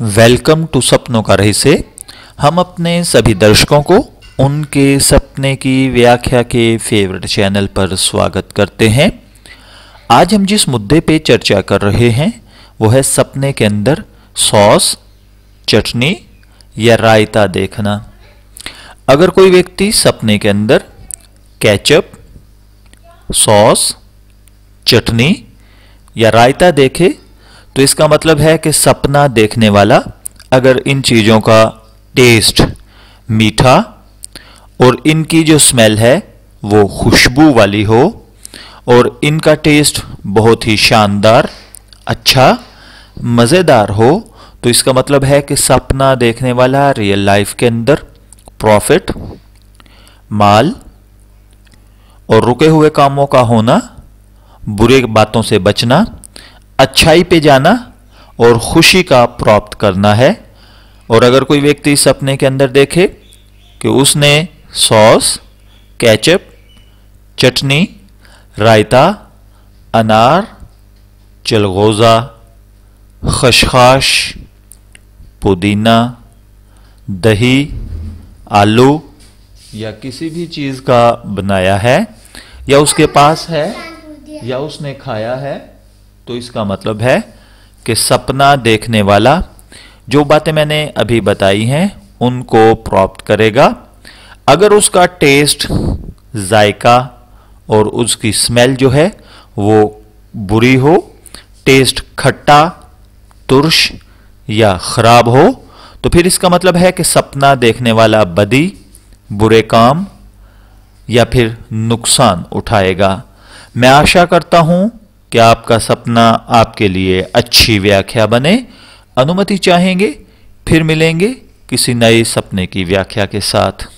welcome to सपनों का रही से हम अपने सभी दर्शकों को उनके सपने की व्याख्या के फेवरेट चैनल पर स्वागत करते हैं आज हम जिस मुद्दे पे चर्चा कर रहे हैं वो है सपने के अंदर सॉस चटनी या रायता देखना अगर कोई व्यक्ति सपने के अंदर कैचअप सॉस चटनी या रायता देखे तो इसका मतलब है कि सपना देखने वाला अगर इन चीज़ों का टेस्ट मीठा और इनकी जो स्मेल है वो खुशबू वाली हो और इनका टेस्ट बहुत ही शानदार अच्छा मज़ेदार हो तो इसका मतलब है कि सपना देखने वाला रियल लाइफ के अंदर प्रॉफिट माल और रुके हुए कामों का होना बुरे बातों से बचना अच्छाई पे जाना और खुशी का प्राप्त करना है और अगर कोई व्यक्ति सपने के अंदर देखे कि उसने सॉस कैचअप चटनी रायता अनार चलगोज़ा खशखाश पुदीना दही आलू या किसी भी चीज़ का बनाया है या उसके पास है या उसने खाया है तो इसका मतलब है कि सपना देखने वाला जो बातें मैंने अभी बताई हैं उनको प्राप्त करेगा अगर उसका टेस्ट जायका और उसकी स्मेल जो है वो बुरी हो टेस्ट खट्टा तुर्श या ख़राब हो तो फिर इसका मतलब है कि सपना देखने वाला बदी बुरे काम या फिर नुकसान उठाएगा मैं आशा करता हूं कि आपका सपना आपके लिए अच्छी व्याख्या बने अनुमति चाहेंगे फिर मिलेंगे किसी नए सपने की व्याख्या के साथ